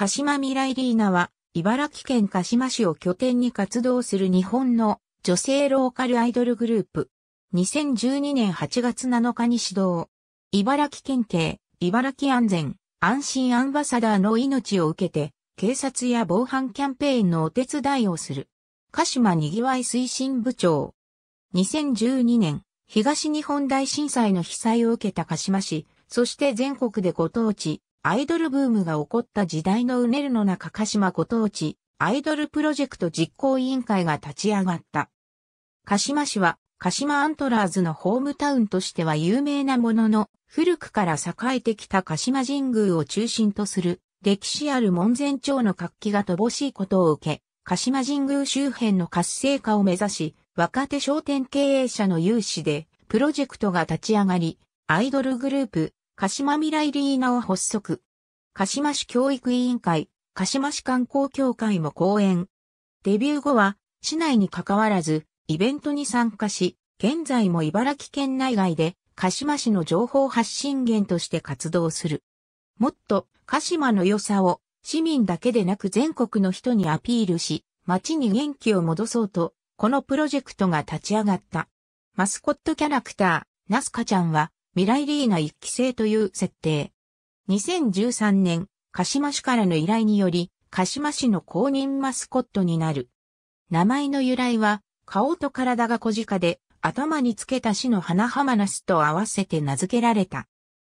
鹿島未来リーナは、茨城県鹿島市を拠点に活動する日本の女性ローカルアイドルグループ。2012年8月7日に始動。茨城県警、茨城安全、安心アンバサダーの命を受けて、警察や防犯キャンペーンのお手伝いをする。鹿島にぎわい推進部長。2012年、東日本大震災の被災を受けた鹿島市、そして全国でご当地、アイドルブームが起こった時代のうねるの中鹿島ご当地、アイドルプロジェクト実行委員会が立ち上がった。鹿島市は、鹿島アントラーズのホームタウンとしては有名なものの、古くから栄えてきた鹿島神宮を中心とする、歴史ある門前町の活気が乏しいことを受け、鹿島神宮周辺の活性化を目指し、若手商店経営者の有志で、プロジェクトが立ち上がり、アイドルグループ、鹿島未来リーナを発足。鹿島市教育委員会、鹿島市観光協会も講演。デビュー後は、市内に関わらず、イベントに参加し、現在も茨城県内外で、鹿島市の情報発信源として活動する。もっと、鹿島の良さを、市民だけでなく全国の人にアピールし、街に元気を戻そうと、このプロジェクトが立ち上がった。マスコットキャラクター、ナスカちゃんは、未来リーナ一期生という設定。2013年、鹿島市からの依頼により、鹿島市の公認マスコットになる。名前の由来は、顔と体が小鹿で、頭につけた市の花浜ナスと合わせて名付けられた。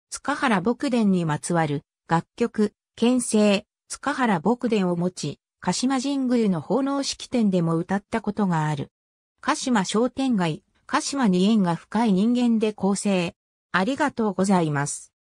塚原牧伝にまつわる、楽曲、県政、塚原牧伝を持ち、鹿島神宮の奉納式典でも歌ったことがある。鹿島商店街、鹿島に縁が深い人間で構成、ありがとうございます。